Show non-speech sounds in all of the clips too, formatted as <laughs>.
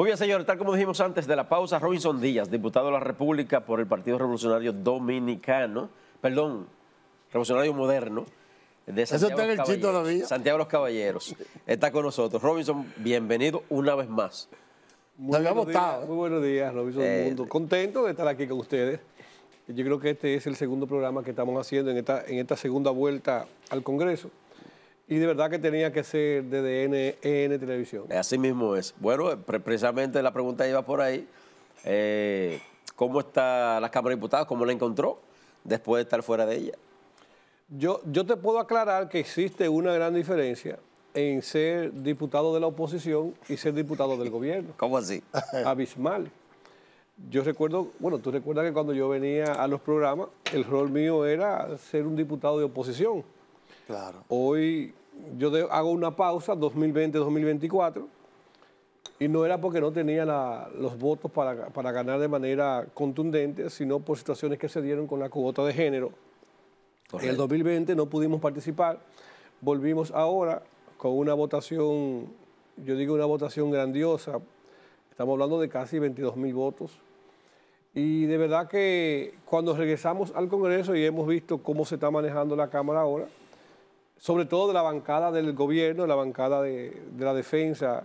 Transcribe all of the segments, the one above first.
Muy bien, señores, tal como dijimos antes de la pausa, Robinson Díaz, diputado de la República por el Partido Revolucionario Dominicano, perdón, Revolucionario Moderno, de Santiago, de los Caballeros, está con nosotros. Robinson, bienvenido una vez más. Muy, buenos días, ¿eh? muy buenos días, Robinson eh, Mundo. Contento de estar aquí con ustedes. Yo creo que este es el segundo programa que estamos haciendo en esta, en esta segunda vuelta al Congreso. Y de verdad que tenía que ser de DNN e Televisión. Así mismo es. Bueno, eh, precisamente la pregunta iba por ahí. Eh, ¿Cómo está la Cámara de Diputados? ¿Cómo la encontró después de estar fuera de ella? Yo, yo te puedo aclarar que existe una gran diferencia en ser diputado de la oposición y ser diputado del gobierno. <laughs> ¿Cómo así? <laughs> Abismal. Yo recuerdo, bueno, tú recuerdas que cuando yo venía a los programas, el rol mío era ser un diputado de oposición. Claro. Hoy yo hago una pausa 2020-2024 y no era porque no tenía los votos para, ganar de manera contundente, sino por situaciones que se dieron con la cuota de género. En el 2020 no pudimos participar, volvimos ahora con una votación, yo digo una votación grandiosa, estamos hablando de casi 22 mil votos. Y de verdad que cuando regresamos al Congreso y hemos visto cómo se está manejando la Cámara ahora, sobre todo de la bancada del gobierno, de la bancada de, la defensa,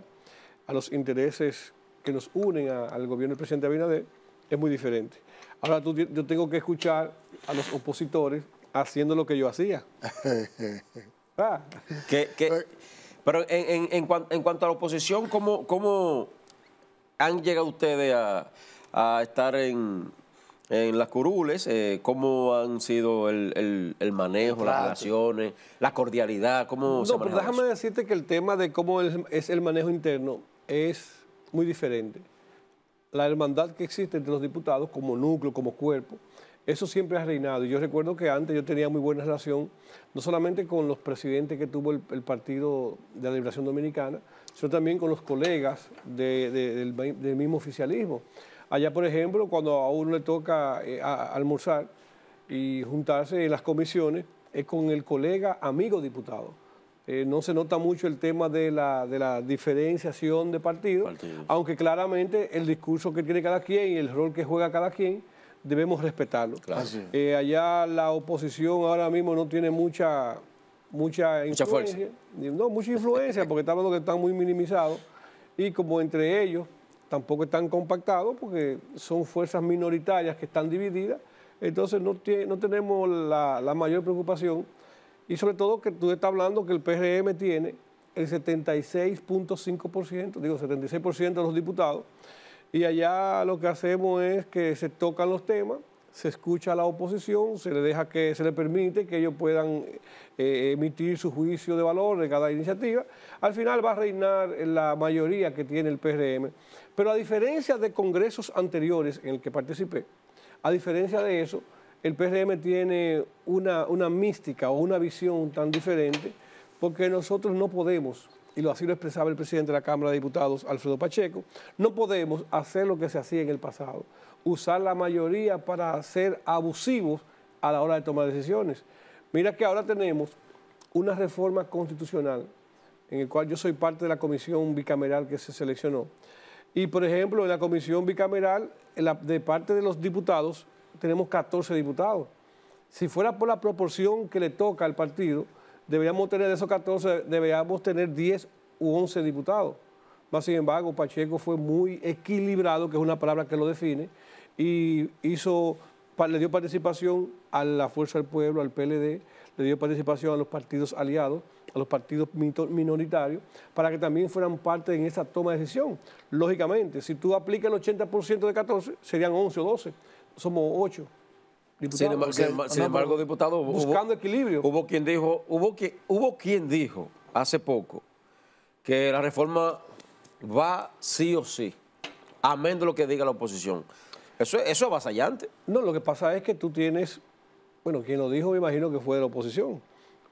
a los intereses que nos unen al gobierno del presidente Abinader, es muy diferente. Ahora yo tengo que escuchar a los opositores haciendo lo que yo hacía. <laughs> Ah. pero en, cuanto, a la oposición, ¿cómo, han llegado ustedes a estar en en las curules, eh, cómo han sido el, manejo, las relaciones, la cordialidad, cómo no, pero pues déjame decirte que el tema de cómo es el manejo interno es muy diferente. La hermandad que existe entre los diputados como núcleo, como cuerpo, eso siempre ha reinado. Y yo recuerdo que antes yo tenía muy buena relación, no solamente con los presidentes que tuvo el, Partido de la Liberación Dominicana, sino también con los colegas del mismo oficialismo. Allá, por ejemplo, cuando a uno le toca eh, almorzar y juntarse en las comisiones, es con el colega amigo diputado. Eh, no se nota mucho el tema de la, diferenciación de partido aunque claramente el discurso que tiene cada quien y el rol que juega cada quien debemos respetarlo. Eh, allá la oposición ahora mismo no tiene mucha, mucha influencia. No, mucha influencia, porque estamos que están muy minimizados. Y como entre ellos tampoco están compactados porque son fuerzas minoritarias que están divididas, entonces no, tiene, no tenemos la, la, mayor preocupación y sobre todo que tú estás hablando que el PRM tiene el 76.5%, digo 76% de los diputados, y allá lo que hacemos es que se tocan los temas se escucha a la oposición, se le deja que se le permite que ellos puedan eh, eh, emitir su juicio de valor de cada iniciativa. Al final va a reinar la mayoría que tiene el PRM. Pero a diferencia de congresos anteriores en el que participé, a diferencia de eso, el PRM tiene una, una mística o una visión tan diferente porque nosotros no podemos y lo así lo expresaba el presidente de la Cámara de Diputados, Alfredo Pacheco, no podemos hacer lo que se hacía en el pasado usar la mayoría para ser abusivos a la hora de tomar decisiones. Mira que ahora tenemos una reforma constitucional en la cual yo soy parte de la comisión bicameral que se seleccionó. Y, por ejemplo, en la comisión bicameral, de parte de los diputados, tenemos 14 diputados. Si fuera por la proporción que le toca al partido, deberíamos tener de esos 14, deberíamos tener 10 u 11 diputados sin embargo, Pacheco fue muy equilibrado, que es una palabra que lo define, y hizo, le dio participación a la Fuerza del Pueblo, al PLD, le dio participación a los partidos aliados, a los partidos minoritarios, para que también fueran parte en esa toma de decisión. Lógicamente, si tú aplicas el 80% de 14, serían 11 o 12, somos 8. sin, embargo, diputado, buscando equilibrio. Hubo quien dijo, hubo, que, hubo quien dijo hace poco que la reforma va sí o sí, amén de lo que diga la oposición. Eso, eso es avasallante. No, lo que pasa es que tú tienes, bueno, quien lo dijo me imagino que fue de la oposición.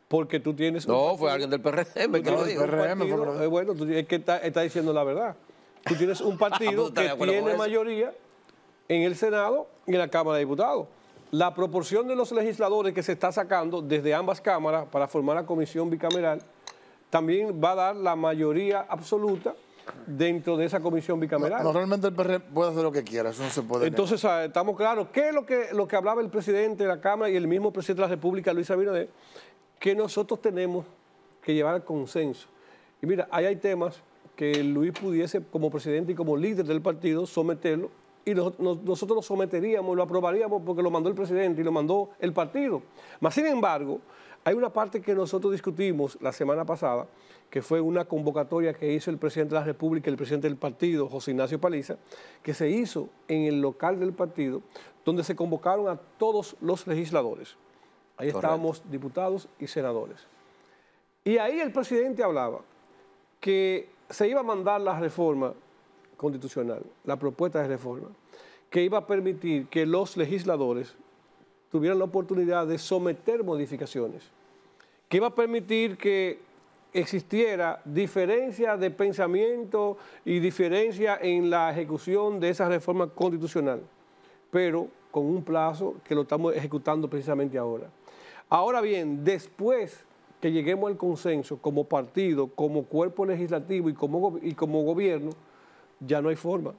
Porque tú tienes... No, fue alguien del PRM que lo dijo. bueno, es que está diciendo la verdad. Tú tienes un <laughs> ah, partido que tiene mayoría en el Senado y en la Cámara de Diputados. La proporción de los legisladores que se está sacando desde ambas cámaras para formar la comisión bicameral también va a dar la mayoría absoluta dentro de esa comisión bicameral. Normalmente realmente el PR e puede hacer lo que quiera, eso no se puede. Entonces, ah, estamos claros, ¿qué es lo que, lo que hablaba el presidente de la Cámara y el mismo presidente de la República, Luis Abinader? Que nosotros tenemos que llevar al consenso. Y mira, ahí hay temas que Luis pudiese, como presidente y como líder del partido, someterlo. Y nosotros lo someteríamos, lo aprobaríamos porque lo mandó el presidente y lo mandó el partido. Mas, sin embargo, hay una parte que nosotros discutimos la semana pasada, que fue una convocatoria que hizo el presidente de la República, el presidente del partido, José Ignacio Paliza, que se hizo en el local del partido, donde se convocaron a todos los legisladores. Ahí estábamos diputados y senadores. Y ahí el presidente hablaba que se iba a mandar la reforma constitucional, la propuesta de reforma, que iba a permitir que los legisladores tuvieran la oportunidad de someter modificaciones, que iba a permitir que existiera diferencia de pensamiento y diferencia en la ejecución de esa reforma constitucional, pero con un plazo que lo estamos ejecutando precisamente ahora. Ahora bien, después que lleguemos al consenso como partido, como cuerpo legislativo y como, y como gobierno, ya no hay forma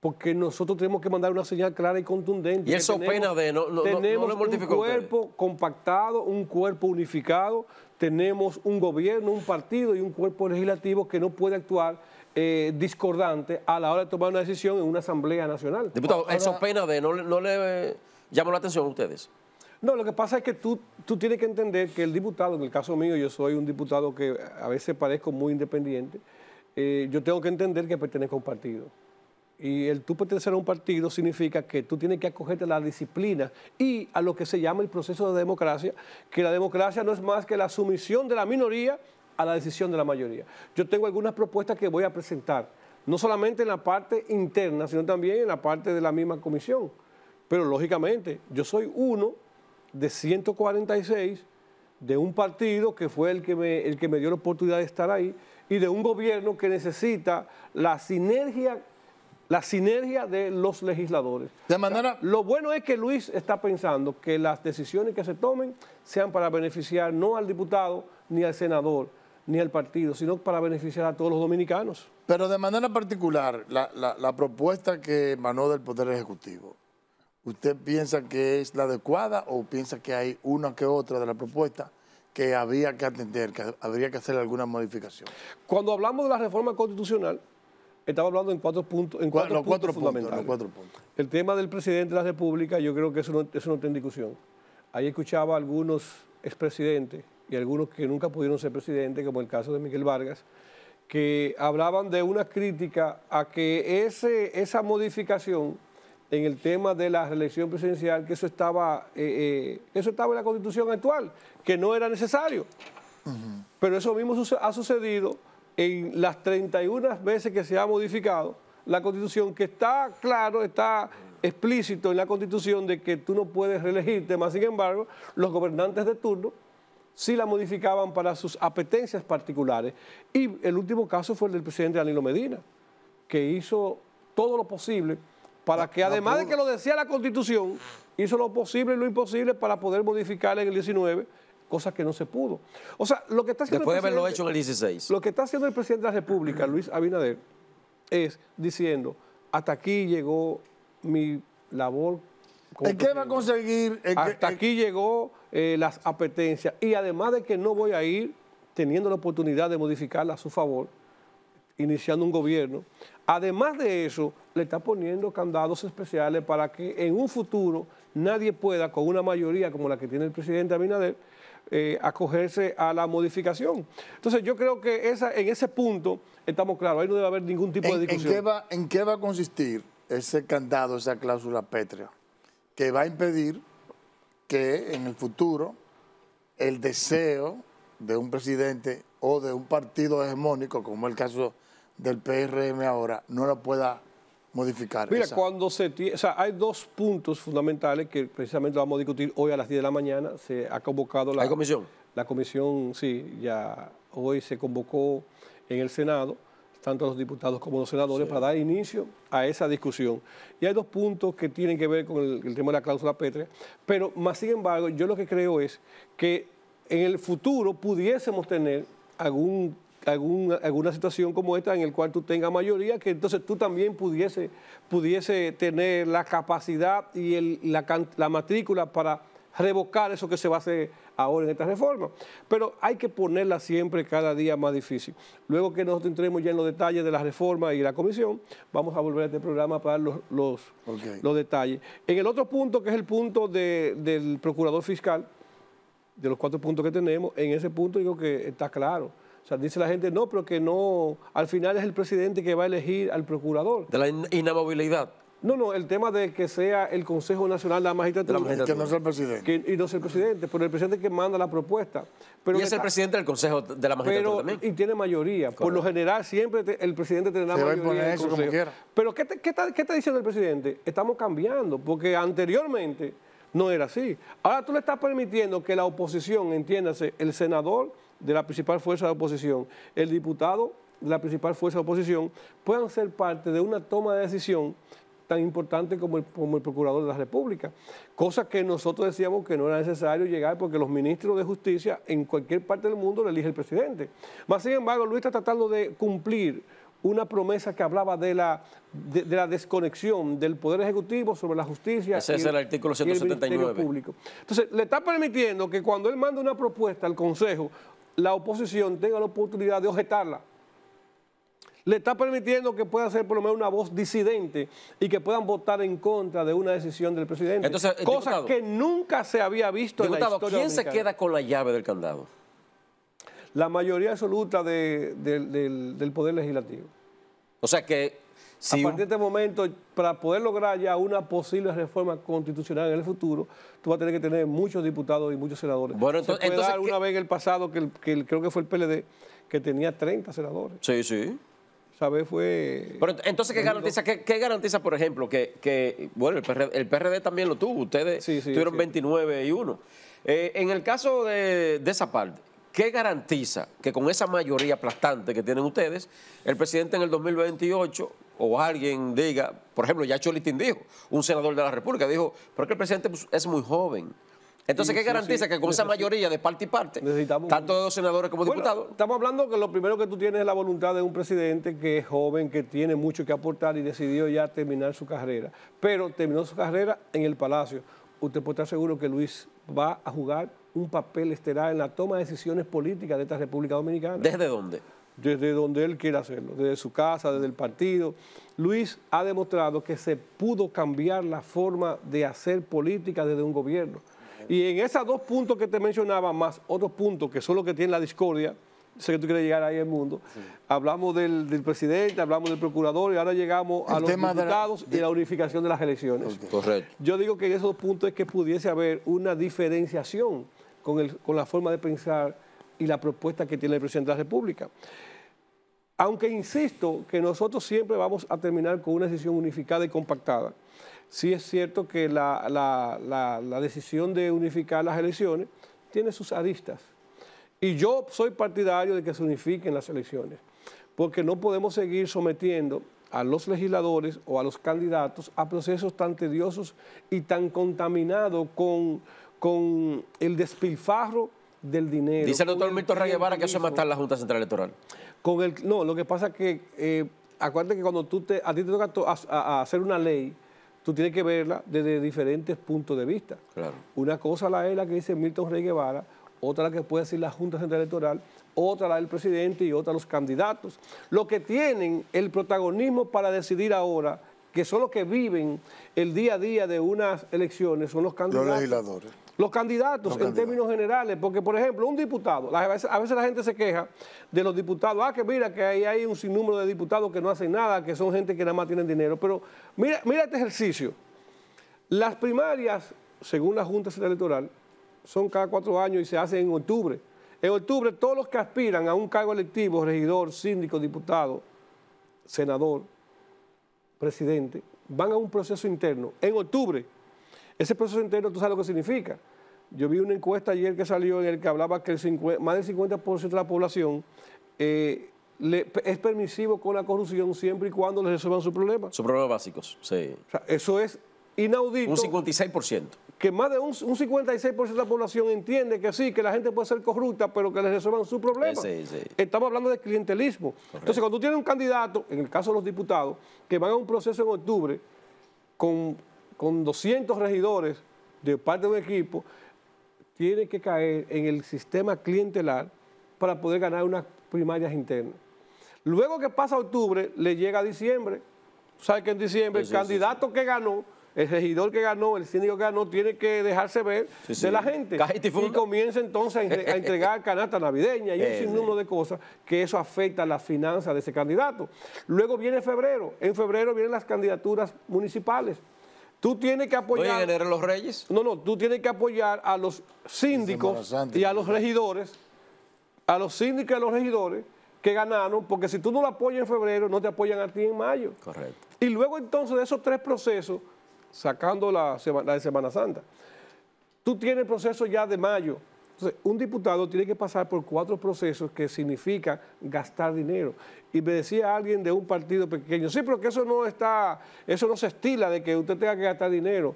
porque nosotros tenemos que mandar una señal clara y contundente. Y eso pena de no, no tenemos un cuerpo compactado, un cuerpo unificado, tenemos un gobierno, un partido y un cuerpo legislativo que no puede actuar eh, discordante a la hora de tomar una decisión en una asamblea nacional. Diputado, eso pena de no, le llamo la atención a ustedes. No, lo que pasa es que tú, tienes que entender que el diputado, en el caso mío, yo soy un diputado que a veces parezco muy independiente, eh, yo tengo que entender que pertenezco a un partido. Y el tú pertenecer a un partido significa que tú tienes que acogerte a la disciplina y a lo que se llama el proceso de democracia, que la democracia no es más que la sumisión de la minoría a la decisión de la mayoría. Yo tengo algunas propuestas que voy a presentar, no solamente en la parte interna, sino también en la parte de la misma comisión. Pero lógicamente, yo soy uno de 146 de un partido que fue el que me, el que me dio la oportunidad de estar ahí y de un gobierno que necesita la sinergia la sinergia de los legisladores. De manera... lo bueno es que Luis está pensando que las decisiones que se tomen sean para beneficiar no al diputado ni al senador ni al partido, sino para beneficiar a todos los dominicanos. Pero de manera particular, la, propuesta que emanó del Poder Ejecutivo, ¿usted piensa que es la adecuada o piensa que hay una que otra de la propuesta que había que atender, que habría que hacer alguna modificación? Cuando hablamos de la reforma constitucional, estaba hablando en cuatro puntos, en cuatro, fundamentales. El tema del presidente de la República, yo creo que eso no, está en discusión. Ahí escuchaba a algunos expresidentes y algunos que nunca pudieron ser presidentes, como el caso de Miguel Vargas, que hablaban de una crítica a que ese, esa modificación en el tema de la reelección presidencial, que eso estaba, eh, eh, eso estaba en la constitución actual, que no era necesario. Pero eso mismo ha sucedido en las 31 veces que se ha modificado la Constitución, que está claro, está explícito en la Constitución de que tú no puedes reelegirte, más sin embargo, los gobernantes de turno sí la modificaban para sus apetencias particulares. Y el último caso fue el del presidente Danilo Medina, que hizo todo lo posible para que, además de que lo decía la Constitución, hizo lo posible y lo imposible para poder modificar en el 19 cosa que no se pudo. O sea, lo que está haciendo. Después haberlo hecho en el 16. Lo que está haciendo el presidente de la República, Luis Abinader, es diciendo: hasta aquí llegó mi labor. ¿En qué va a conseguir? hasta aquí llegó eh, las apetencias. Y además de que no voy a ir teniendo la oportunidad de modificarla a su favor, iniciando un gobierno. Además de eso, le está poniendo candados especiales para que en un futuro nadie pueda, con una mayoría como la que tiene el presidente Abinader, eh, acogerse a la modificación. Entonces yo creo que en ese punto estamos claros, ahí no debe haber ningún tipo de discusión. ¿En qué va, en qué va a consistir ese candado, esa cláusula pétrea? Que va a impedir que en el futuro el deseo de un presidente o de un partido hegemónico, como el caso del PRM ahora, no lo pueda modificar. Mira, cuando se... tiene... O sea, hay dos puntos fundamentales que precisamente vamos a discutir hoy a las 10 de la mañana. Se ha convocado la... comisión? La comisión, sí, ya hoy se convocó en el Senado, tanto los diputados como los senadores, para dar inicio a esa discusión. Y hay dos puntos que tienen que ver con el, tema de la cláusula pétrea, pero más sin embargo, yo lo que creo es que en el futuro pudiésemos tener algún alguna situación como esta en el cual tú tengas mayoría, que entonces tú también pudiese, pudiese tener la capacidad y la, matrícula para revocar eso que se va a hacer ahora en esta reforma. Pero hay que ponerla siempre cada día más difícil. Luego que nosotros entremos ya en los detalles de la reforma y la comisión, vamos a volver a este programa para dar los, los detalles. En el otro punto, que es el punto del procurador fiscal, de los cuatro puntos que tenemos, en ese punto digo que está claro. O sea, dice la gente, no, pero que no, al final es el presidente que va a elegir al procurador. De la inamovilidad. No, no, el tema de que sea el Consejo Nacional de la Magistratura. que no sea el presidente. y no sea el presidente, pero el presidente que manda la propuesta. y es el presidente del Consejo de la Magistratura también. Y tiene mayoría. Por lo general, siempre el presidente tendrá Se mayoría. Va a imponer eso como quiera. Pero ¿qué está diciendo el presidente? Estamos cambiando, porque anteriormente no era así. Ahora tú le estás permitiendo que la oposición, entiéndase, el senador de la principal fuerza de oposición, el diputado de la principal fuerza de oposición, puedan ser parte de una toma de decisión tan importante como el, Procurador de la República. Cosa que nosotros decíamos que no era necesario llegar porque los ministros de justicia en cualquier parte del mundo le elige el presidente. Más sin embargo, Luis está tratando de cumplir una promesa que hablaba de la, desconexión del Poder Ejecutivo sobre la justicia. Ese es el, artículo 179. el Público. Entonces, le está permitiendo que cuando él manda una propuesta al Consejo, la oposición tenga la oportunidad de objetarla. Le está permitiendo que pueda ser por lo menos una voz disidente y que puedan votar en contra de una decisión del presidente. Entonces, eh, cosa que nunca se había visto en la historia. ¿Quién se queda con la llave del candado? La mayoría absoluta del, del Poder Legislativo. O sea que a partir de este momento, para poder lograr ya una posible reforma constitucional en el futuro, tú vas a tener que tener muchos diputados y muchos senadores. Bueno, entonces, Se una vez en el pasado que, creo que fue el PLD que tenía 30 senadores. Sí, sí. ¿Sabes? Fue... entonces, ¿qué garantiza, ¿qué, garantiza por ejemplo, que, bueno, el PRD, también lo tuvo, ustedes tuvieron 29 y 1. Eh, en el caso de, de esa parte, ¿Qué garantiza que con esa mayoría aplastante que tienen ustedes, el presidente en el 2028 o alguien diga, por ejemplo, ya Cholitín dijo, un senador de la República dijo, que el presidente pues, es muy joven. Entonces, ¿qué garantiza que con esa mayoría de parte y parte, tanto de senadores como diputados? Estamos hablando que lo primero que tú tienes es la voluntad de un presidente que es joven, que tiene mucho que aportar y decidió ya terminar su carrera. Pero terminó su carrera en el Palacio. Usted puede estar seguro que Luis va a jugar un papel estelar en la toma de decisiones políticas de esta República Dominicana. ¿Desde dónde? desde donde él quiera hacerlo, desde su casa, desde el partido. Luis ha demostrado que se pudo cambiar la forma de hacer política desde un gobierno. Y en esos dos puntos que te mencionaba, más otros puntos que son los que tienen la discordia, sé que tú quieres llegar ahí al mundo, hablamos del, presidente, hablamos del procurador y ahora llegamos a los diputados y la unificación de las elecciones. Correcto. Yo digo que en esos dos puntos es que pudiese haber una diferenciación con, el, con la forma de pensar y la propuesta que tiene el presidente de la República. Aunque insisto que nosotros siempre vamos a terminar con una decisión unificada y compactada. Sí es cierto que la, decisión de unificar las elecciones tiene sus aristas. Y yo soy partidario de que se unifiquen las elecciones, porque no podemos seguir sometiendo a los legisladores o a los candidatos a procesos tan tediosos y tan contaminados con, con el despilfarro del dinero. Dice el doctor Milton Guevara que eso es matar la Junta Central Electoral. Con el, no, lo que pasa es que eh, acuérdate que cuando tú te, a ti te toca hacer una ley, tú tienes que verla desde diferentes puntos de vista. Claro. Una cosa la es la que dice Milton Rey Guevara, otra la que puede decir la Junta Central Electoral, otra la del presidente y otra los candidatos. Lo que tienen el protagonismo para decidir ahora, que son los que viven el día a día de unas elecciones, son los candidatos. Los legisladores. Los candidatos, en términos generales, porque, por ejemplo, un diputado, a veces, la gente se queja de los diputados, ah, que mira, que ahí hay un sinnúmero de diputados que no hacen nada, que son gente que nada más tienen dinero. Pero mira, mira este ejercicio. Las primarias, según la Junta Electoral, son cada cuatro años y se hacen en octubre. En octubre, todos los que aspiran a un cargo electivo, regidor, síndico, diputado, senador, presidente, van a un proceso interno en octubre ese proceso entero, tú sabes lo que significa. Yo vi una encuesta ayer que salió en el que hablaba que más del 50% de la población eh, es permisivo con la corrupción siempre y cuando les resuelvan sus problemas. Sus problemas básicos, sí. O sea, eso es inaudito. Un 56%. Que más de un, 56% de la población entiende que sí, que la gente puede ser corrupta, pero que les resuelvan sus problemas. Sí, sí. Estamos hablando de clientelismo. Entonces, cuando tú tienes un candidato, en el caso de los diputados, que van a un proceso en octubre con con 200 regidores de parte de un equipo, tiene que caer en el sistema clientelar para poder ganar unas primarias internas. Luego que pasa octubre, le llega diciembre. ¿Sabes que en diciembre el candidato que ganó, el regidor que ganó, el síndico que ganó, tiene que dejarse ver de la gente. Y comienza entonces a entregar canasta navideña y un <laughs> sinnúmero de cosas que eso afecta a las finanzas de ese candidato. Luego viene febrero. En febrero vienen las candidaturas municipales. Tú tienes que apoyar... los Reyes? No, no, tú tienes que apoyar a los síndicos y a los regidores, a los síndicos y a los regidores que ganaron, porque si tú no lo apoyas en febrero, no te apoyan a ti en mayo. Correcto. Y luego entonces de esos tres procesos, sacando la, la de Semana Santa, tú tienes el proceso ya de mayo, entonces, un diputado tiene que pasar por cuatro procesos que significa gastar dinero. Y me decía alguien de un partido pequeño, sí, pero que eso no está, eso no se estila de que usted tenga que gastar dinero.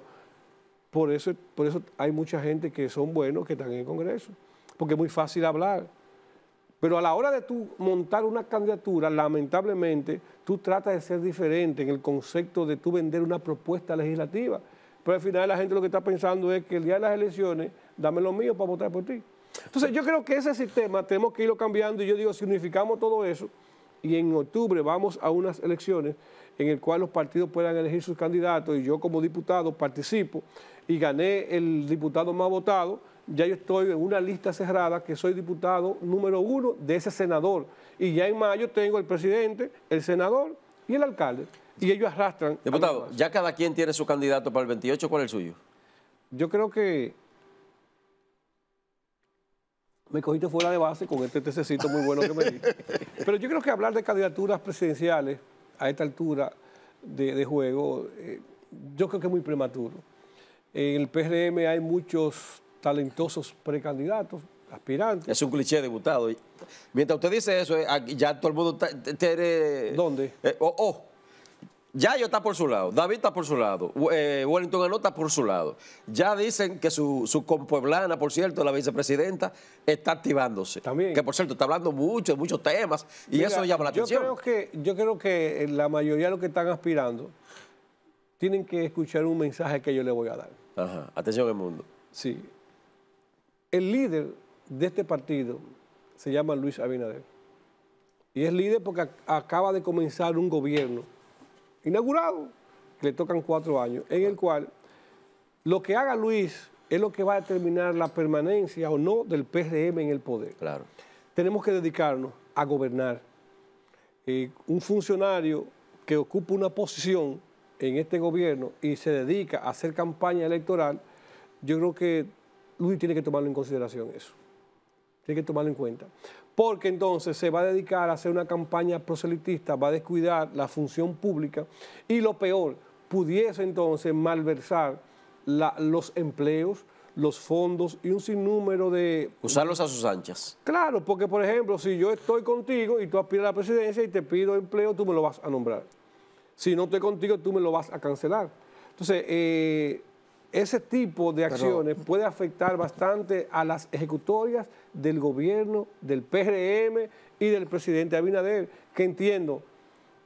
Por eso, por eso hay mucha gente que son buenos, que están en el Congreso, porque es muy fácil hablar. Pero a la hora de tú montar una candidatura, lamentablemente, tú tratas de ser diferente en el concepto de tú vender una propuesta legislativa pero pues al final la gente lo que está pensando es que el día de las elecciones, dame lo mío para votar por ti. Entonces yo creo que ese sistema tenemos que irlo cambiando y yo digo, si unificamos todo eso y en octubre vamos a unas elecciones en el cual los partidos puedan elegir sus candidatos y yo como diputado participo y gané el diputado más votado, ya yo estoy en una lista cerrada que soy diputado número uno de ese senador y ya en mayo tengo el presidente, el senador y el alcalde. Y ellos arrastran. Diputado, ya cada quien tiene su candidato para el 28, ¿cuál es el suyo? Yo creo que me cogiste fuera de base con este tececito muy bueno que me diste. <laughs> Pero yo creo que hablar de candidaturas presidenciales a esta altura de, juego, eh, yo creo que es muy prematuro. En el PRM hay muchos talentosos precandidatos, aspirante. Es un cliché diputado. Mientras usted dice eso, eh, ya todo el mundo está... ¿Dónde? Eh, oh, oh, ya yo está por su lado, David está por su lado, eh, Wellington Anota está por su lado. Ya dicen que su, su compueblana, por cierto, la vicepresidenta, está activándose. También. Que por cierto, está hablando mucho de muchos temas y eso llama la atención. que, yo creo que la mayoría de los que están aspirando tienen que escuchar un mensaje que yo le voy a dar. Ajá, atención al mundo. Sí. El líder de este partido se llama Luis Abinader. Y es líder porque acaba de comenzar un gobierno inaugurado, que le tocan cuatro años, en el cual lo que haga Luis es lo que va a determinar la permanencia o no del PRM en el poder. Claro. Tenemos que dedicarnos a gobernar. Eh, un funcionario que ocupa una posición en este gobierno y se dedica a hacer campaña electoral, yo creo que Luis tiene que tomarlo en consideración eso. Tiene que tomarlo en cuenta. Porque entonces se va a dedicar a hacer una campaña proselitista, va a descuidar la función pública y lo peor, pudiese entonces malversar los empleos, los fondos y un sinnúmero de... Usarlos a sus anchas. Claro, porque por ejemplo, si yo estoy contigo y tú aspiras a la presidencia y te pido empleo, tú me lo vas a nombrar. Si no estoy contigo, tú me lo vas a cancelar. Entonces, eh, ese tipo de acciones puede afectar bastante a las ejecutorias del gobierno, del PRM y del presidente Abinader, que entiendo,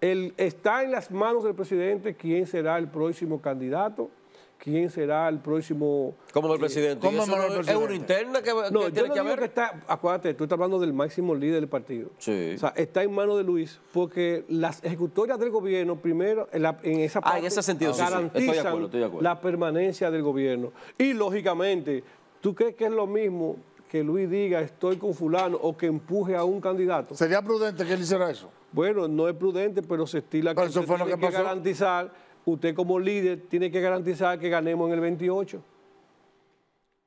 está en las manos del presidente quién será el próximo candidato quién será el próximo. ¿Cómo el eh, presidente? ¿Es, presidente? una interna que, que tiene que acuérdate, tú estás hablando del máximo líder del partido. Sí. O sea, está en manos de Luis porque las ejecutorias del gobierno, primero, en, esa parte, sentido, Estoy la permanencia del gobierno. Y lógicamente, ¿tú crees que es lo mismo que Luis diga estoy con fulano o que empuje a un candidato? ¿Sería prudente que él hiciera eso? Bueno, no es prudente, pero se estila que eso que garantizar usted como líder tiene que garantizar que ganemos en el 28.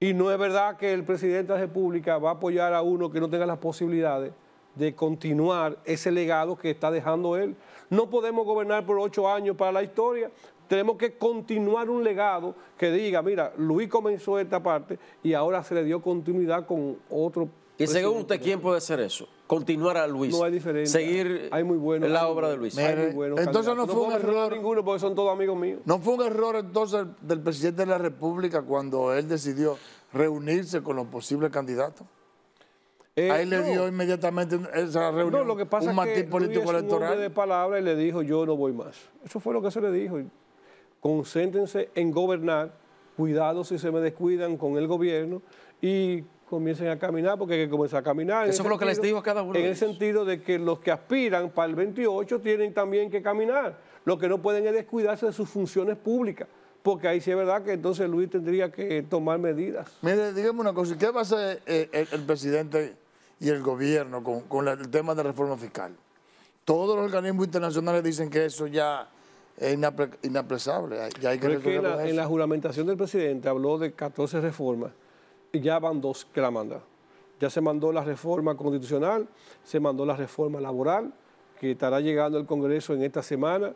Y no es verdad que el presidente de la República va a apoyar a uno que no tenga las posibilidades de continuar ese legado que está dejando él. No podemos gobernar por ocho años para la historia. Tenemos que continuar un legado que diga, mira, Luis comenzó esta parte y ahora se le dio continuidad con otro y pues según usted, ¿quién puede hacer eso? Continuar a Luis. No hay diferencia. Seguir hay muy la obra de Luis. hay muy entonces no fue un error. Ninguno porque son todos amigos míos. No fue un error entonces del presidente de la República cuando él decidió reunirse con los posibles candidatos. Eh, Ahí le dio inmediatamente esa reunión. No, lo que pasa un es que político Luis electoral. Un de palabra y le dijo yo no voy más. Eso fue lo que se le dijo. Concéntrense en gobernar. Cuidado si se me descuidan con el gobierno y comiencen a caminar, porque hay que comenzar a caminar. Eso es lo que les digo a cada uno. En el sentido de que los que aspiran para el 28 tienen también que caminar. Lo que no pueden es descuidarse de sus funciones públicas, porque ahí sí es verdad que entonces Luis tendría que tomar medidas. Mire, dígame una cosa, ¿qué va a hacer el, presidente y el gobierno con, el tema de reforma fiscal? Todos los organismos internacionales dicen que eso ya es inapresable, ya hay que, es que en la juramentación del presidente habló de 14 reformas ya van dos que la mandan. Ya se mandó la reforma constitucional, se mandó la reforma laboral, que estará llegando al Congreso en esta semana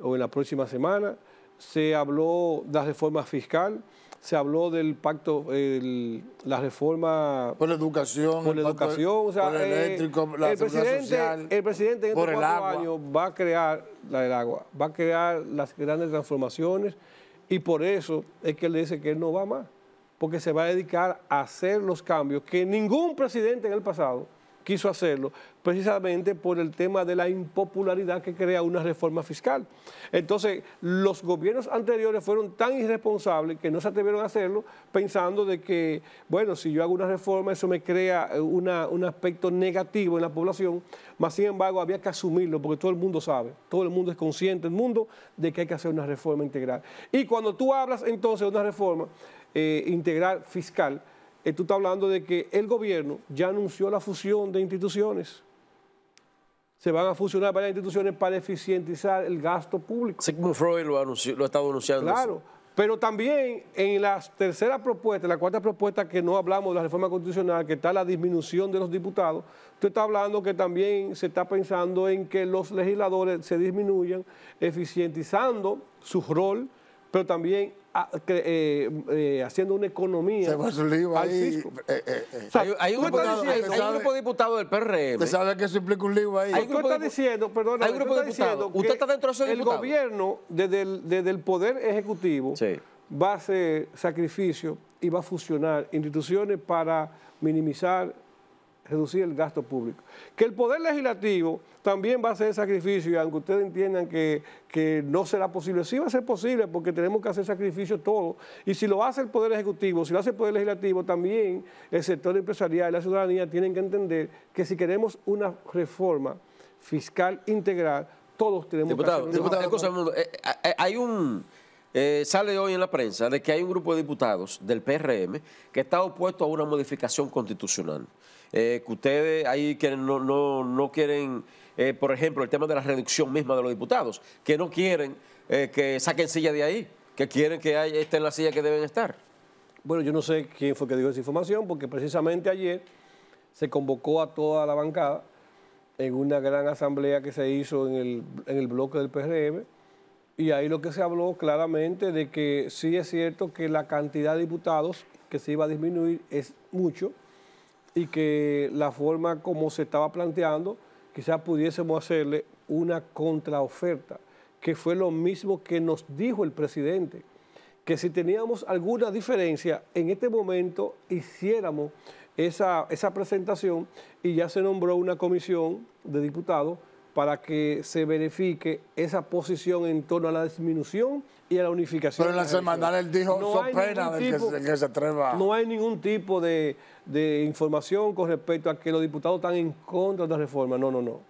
o en la próxima semana. Se habló de la reforma fiscal, se habló del pacto, la reforma... Por la educación. Por la educación, por el eh, eléctrico, la el presidente, social, El presidente en estos cuatro años va a crear, la del agua, va a crear las grandes transformaciones y por eso es que él dice que él no va más porque se va a dedicar a hacer los cambios que ningún presidente en el pasado quiso hacerlo, precisamente por el tema de la impopularidad que crea una reforma fiscal. Entonces, los gobiernos anteriores fueron tan irresponsables que no se atrevieron a hacerlo pensando de que, bueno, si yo hago una reforma, eso me crea eh, un aspecto negativo en la población, mas sin embargo había que asumirlo porque todo el mundo sabe, todo el mundo es consciente, el mundo, de que hay que hacer una reforma integral. Y cuando tú hablas entonces de una reforma eh, integral fiscal, eh, tú estás hablando de que el gobierno ya anunció la fusión de instituciones se van a fusionar varias instituciones para eficientizar el gasto público. Sigmund Freud lo, ha estado anunciando. Claro, pero también en la tercera propuesta, la cuarta propuesta que no hablamos de la reforma constitucional, que está la disminución de los diputados, usted está hablando que también se está pensando en que los legisladores se disminuyan, eficientizando su rol pero también ah, eh, eh, haciendo una economía. Se fue su libro al Fisco. Eh, hay, un hay, un grupo de diputados del PRM. Usted sabe que eso implica un libro ahí. Hay usted está diciendo, perdón, hay un grupo de diputados. Usted está dentro de El gobierno, desde el, Poder Ejecutivo, va a hacer sacrificio y va a fusionar instituciones para minimizar reducir el gasto público. Que el Poder Legislativo también va a hacer sacrificio, y aunque ustedes entiendan que, que no será posible, sí va a ser posible porque tenemos que hacer sacrificio todo. Y si lo hace el Poder Ejecutivo, si lo hace el Poder Legislativo, también el sector empresarial y la ciudadanía tienen que entender que si queremos una reforma fiscal integral, todos tenemos que hacer diputado, eh, eh, eh, hay un eh, sale hoy en la prensa de que hay un grupo de diputados del PRM que está opuesto a una modificación constitucional. Eh, que ustedes ahí quieren, no, quieren, eh, por ejemplo, el tema de la reducción misma de los diputados, que no quieren que saquen silla de ahí, que quieren que estén la silla que deben estar. Bueno, yo no sé quién fue que dio esa información, porque precisamente ayer se convocó a toda la bancada en una gran asamblea que se hizo en el, en el bloque del PRM y ahí lo que se habló claramente de que sí es cierto que la cantidad de diputados que se iba a disminuir es mucho y que la forma como se estaba planteando, quizás pudiésemos hacerle una contraoferta, que fue lo mismo que nos dijo el presidente, que si teníamos alguna diferencia, en este momento hiciéramos esa, esa presentación y ya se nombró una comisión de diputados para que se verifique esa posición en torno a la disminución y a la unificación. Pero en la semanal él dijo, no que, se atreva. No hay ningún tipo de, información con respecto a que los diputados están en contra de la reforma. No, no, no.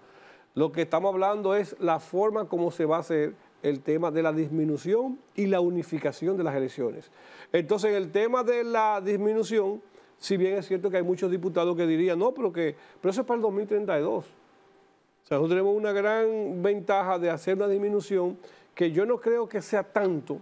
Lo que estamos hablando es la forma como se va a hacer el tema de la disminución y la unificación de las elecciones. Entonces, el tema de la disminución, si bien es cierto que hay muchos diputados que dirían, no, pero, que, pero eso es para el 2032 o nosotros tenemos una gran ventaja de hacer una disminución que yo no creo que sea tanto. O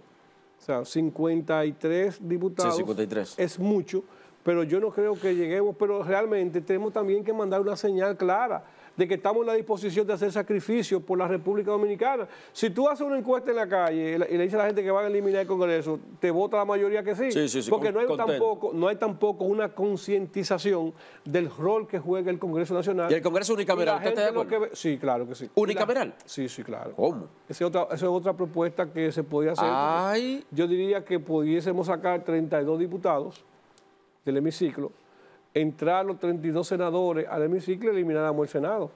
sea, 53 diputados sí, es mucho, pero yo no creo que lleguemos, pero realmente tenemos también que mandar una señal clara de que estamos en la disposición de hacer sacrificios por la República Dominicana. Si tú haces una encuesta en la calle y le dices a la gente que van a eliminar el Congreso, te vota la mayoría que sí. sí, sí, sí porque no hay, tampoco, no hay tampoco una concientización del rol que juega el Congreso Nacional. ¿Y el Congreso unicameral? ¿Usted está de acuerdo? sí, claro que sí. ¿Unicameral? sí, sí, claro. ¿Cómo? Esa es, otra, propuesta que se podía hacer. Ay. Yo diría que pudiésemos sacar 32 diputados del hemiciclo entrar los 32 senadores al hemiciclo y eliminar el Senado.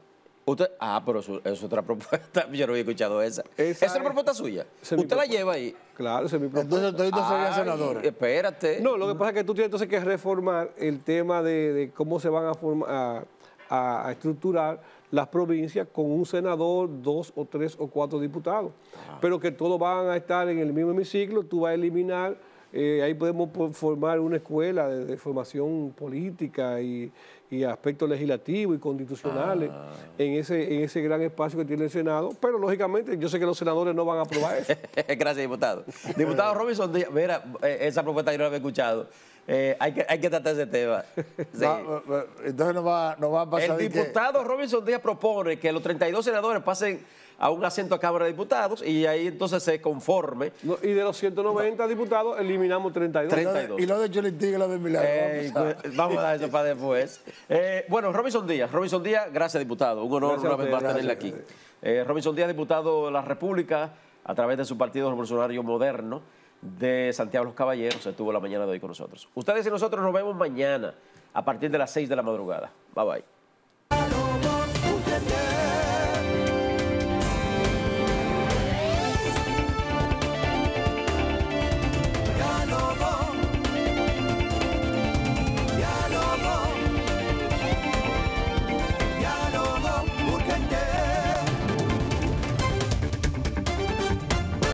Usted, ah, pero es otra <laughs> propuesta. Yo no había escuchado esa. Esa, es la propuesta suya. Usted la lleva ahí. Claro, esa es mi propuesta. Entonces, senadores. Espérate. No, lo que pasa es que tú tienes entonces que reformar el tema de, cómo se van a, a, estructurar las provincias con un senador, dos o tres o cuatro diputados. Ah. Pero que todos van a estar en el mismo hemiciclo, tú vas a eliminar eh, ahí podemos formar una escuela de, formación política y, aspectos legislativos y constitucionales ah. en, ese, en ese gran espacio que tiene el Senado. Pero lógicamente yo sé que los senadores no van a aprobar eso. <laughs> Gracias, diputado. diputado <laughs> Robinson, mira, eh, esa propuesta yo no la había escuchado. Eh, hay, que, hay que tratar ese tema. <laughs> entonces nos va, a pasar. El diputado Robinson Díaz propone que los 32 senadores pasen a un asiento a Cámara de Diputados y ahí entonces se conforme. y de los 190 diputados eliminamos 32. Y lo de hecho y lo de Milagro. Eh, vamos, a pues, eso para después. Eh, bueno, Robinson Díaz. Robinson Díaz, gracias diputado. Un honor una vez más tenerle aquí. Robinson Díaz, diputado de la República, a través de su Partido Revolucionario Moderno de Santiago Los Caballeros estuvo la mañana de hoy con nosotros. Ustedes y nosotros nos vemos mañana a partir de las 6 de la madrugada. Bye bye.